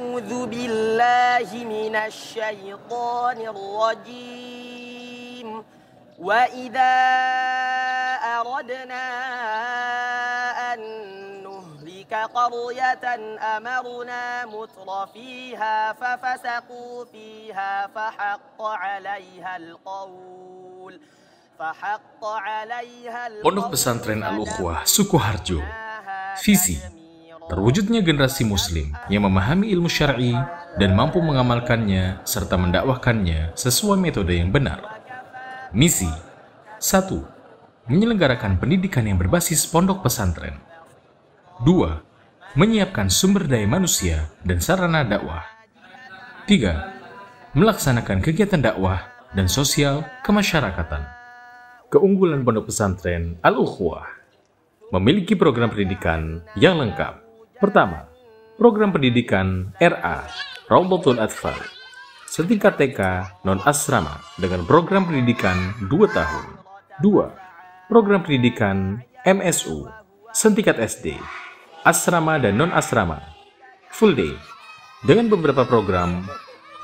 أعوذ بالله من الشيطان الرجيم وإذا أردنا أن نهلك قرية أمرنا متر فيها ففسقوا فيها فحق عليها القول فحق عليها القول Pondok Pesantren الأخوة سكو هارجو Visi Terwujudnya generasi muslim yang memahami ilmu syar'i dan mampu mengamalkannya serta mendakwahkannya sesuai metode yang benar. Misi 1. Menyelenggarakan pendidikan yang berbasis pondok pesantren. 2. Menyiapkan sumber daya manusia dan sarana dakwah. 3. Melaksanakan kegiatan dakwah dan sosial kemasyarakatan. Keunggulan pondok pesantren al ukhuwah memiliki program pendidikan yang lengkap Pertama, program pendidikan RA, Raudatul Atfal, setingkat TK non-asrama dengan program pendidikan 2 tahun. dua Program pendidikan MSU, setingkat SD, asrama dan non-asrama, full day, dengan beberapa program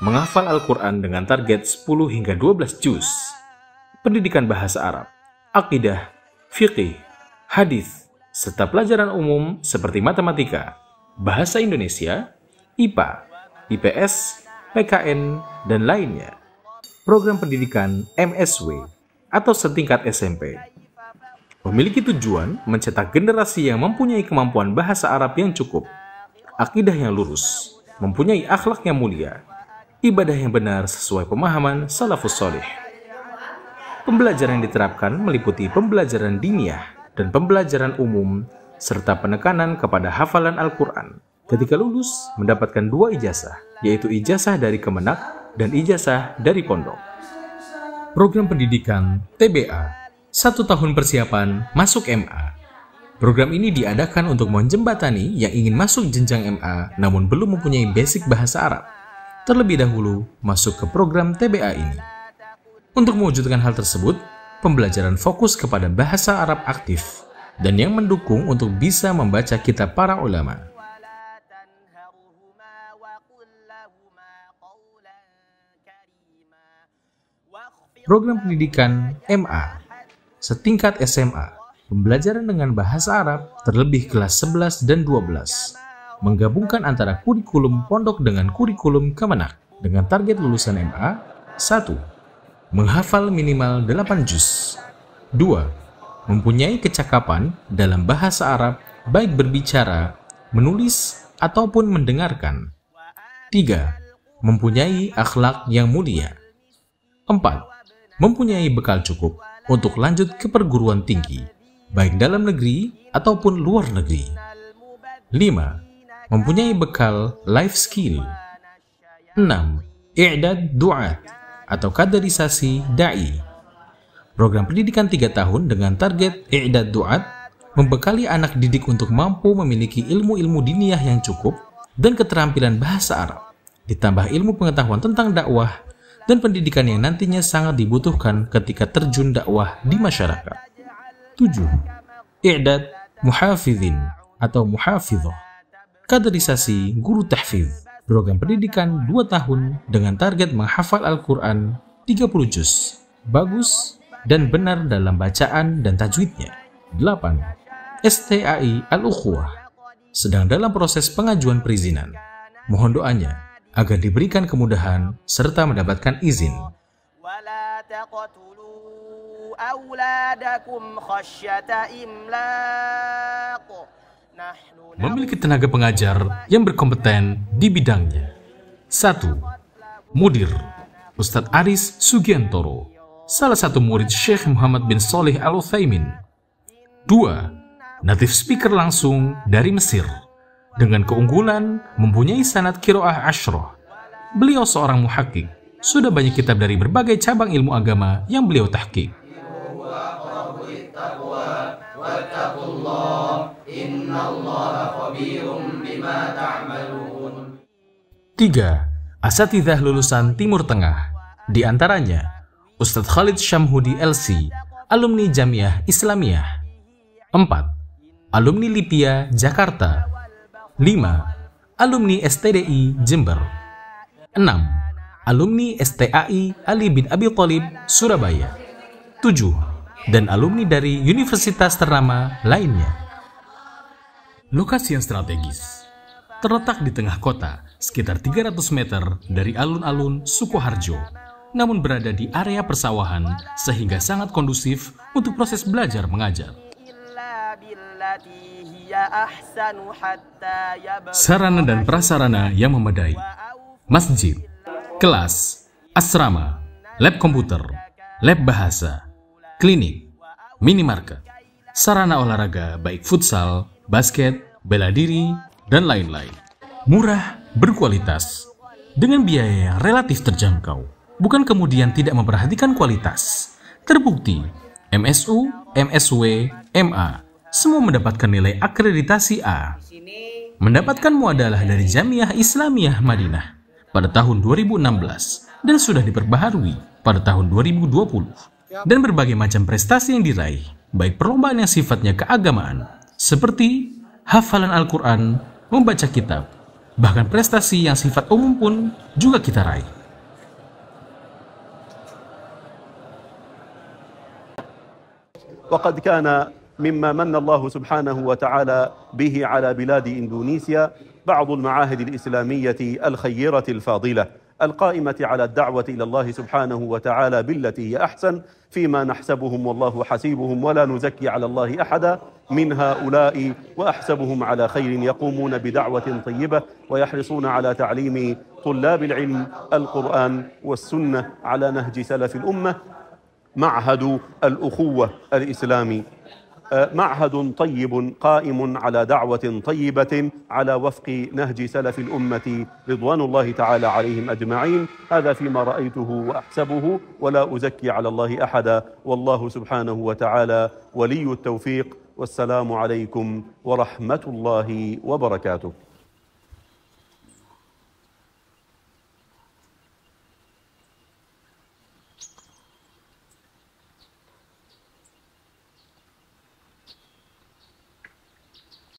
menghafal Al-Quran dengan target 10 hingga 12 juz, pendidikan bahasa Arab, akidah, fiqih, hadis, serta pelajaran umum seperti matematika, bahasa Indonesia, IPA, IPS, PKN, dan lainnya. Program pendidikan MSW atau setingkat SMP memiliki tujuan mencetak generasi yang mempunyai kemampuan bahasa Arab yang cukup, akidah yang lurus, mempunyai akhlak yang mulia, ibadah yang benar sesuai pemahaman salafus soleh. Pembelajaran yang diterapkan meliputi pembelajaran diniah dan pembelajaran umum, serta penekanan kepada hafalan Al-Quran. Ketika lulus, mendapatkan dua ijazah, yaitu ijazah dari Kemenak dan ijazah dari Pondok. Program Pendidikan TBA, satu tahun persiapan masuk MA. Program ini diadakan untuk menjembatani yang ingin masuk jenjang MA namun belum mempunyai basic bahasa Arab. Terlebih dahulu, masuk ke program TBA ini. Untuk mewujudkan hal tersebut, pembelajaran fokus kepada bahasa Arab aktif, dan yang mendukung untuk bisa membaca kitab para ulama. Program pendidikan MA setingkat SMA, pembelajaran dengan bahasa Arab terlebih kelas 11 dan 12, menggabungkan antara kurikulum pondok dengan kurikulum kemenak dengan target lulusan MA 1 menghafal minimal 8 juz. 2. Mempunyai kecakapan dalam bahasa Arab baik berbicara, menulis, ataupun mendengarkan. 3. Mempunyai akhlak yang mulia. 4. Mempunyai bekal cukup untuk lanjut ke perguruan tinggi, baik dalam negeri ataupun luar negeri. 5. Mempunyai bekal life skill. 6. I'dad du'at atau kaderisasi dai. Program pendidikan tiga tahun dengan target i'dad du'at membekali anak didik untuk mampu memiliki ilmu-ilmu diniyah yang cukup dan keterampilan bahasa Arab, ditambah ilmu pengetahuan tentang dakwah dan pendidikan yang nantinya sangat dibutuhkan ketika terjun dakwah di masyarakat. 7. I'dad muhafidhin atau muhafidhah kaderisasi guru tahfidh program pendidikan 2 tahun dengan target menghafal Al-Quran 30 juz, bagus dan benar dalam bacaan dan tajwidnya. 8. STAI Al-Ukhwah sedang dalam proses pengajuan perizinan. Mohon doanya agar diberikan kemudahan serta mendapatkan izin memiliki tenaga pengajar yang berkompeten di bidangnya. Satu, Mudir Ustadz Aris Sugiantoro, salah satu murid Syekh Muhammad bin Soleh al Utsaimin. Dua, Native speaker langsung dari Mesir, dengan keunggulan mempunyai sanat kiroah ashroh. Beliau seorang muhakik, sudah banyak kitab dari berbagai cabang ilmu agama yang beliau tahkik. Tiga, Asatidah lulusan Timur Tengah, di antaranya Ustadz Khalid Syamhudi LC, alumni Jamiah Islamiyah. Empat, Alumni Lipia, Jakarta. Lima, Alumni STDI, Jember. Enam, Alumni STAI Ali bin Abi Thalib, Surabaya. 7. Dan alumni dari universitas ternama lainnya. Lokasi yang strategis terletak di tengah kota, sekitar 300 meter dari alun-alun Sukoharjo, namun berada di area persawahan sehingga sangat kondusif untuk proses belajar mengajar. Sarana dan prasarana yang memadai, masjid, kelas, asrama, lab komputer, lab bahasa, klinik, minimarket, sarana olahraga baik futsal basket, bela diri, dan lain-lain. Murah, berkualitas, dengan biaya yang relatif terjangkau, bukan kemudian tidak memperhatikan kualitas. Terbukti, MSU, MSW, MA, semua mendapatkan nilai akreditasi A. Mendapatkan muadalah dari Jamiah Islamiyah Madinah pada tahun 2016 dan sudah diperbaharui pada tahun 2020 dan berbagai macam prestasi yang diraih, baik perlombaan yang sifatnya keagamaan seperti hafalan Al-Quran, membaca kitab, bahkan prestasi yang sifat umum pun juga kita raih. وقد كان مما من الله سبحانه وتعالى به على بلاد اندونيسيا بعض المعاهد الاسلاميه الخيره الفاضله القائمة على الدعوة إلى الله سبحانه وتعالى بالتي هي أحسن فيما نحسبهم والله حسيبهم ولا نزكي على الله أحدا من هؤلاء وأحسبهم على خير يقومون بدعوة طيبة ويحرصون على تعليم طلاب العلم القرآن والسنة على نهج سلف الأمة معهد الأخوة الإسلامي آه، معهد طيب قائم على دعوة طيبة على وفق نهج سلف الأمة رضوان الله تعالى عليهم أجمعين هذا فيما رأيته وأحسبه ولا أزكي على الله أحدا والله سبحانه وتعالى ولي التوفيق والسلام عليكم ورحمة الله وبركاته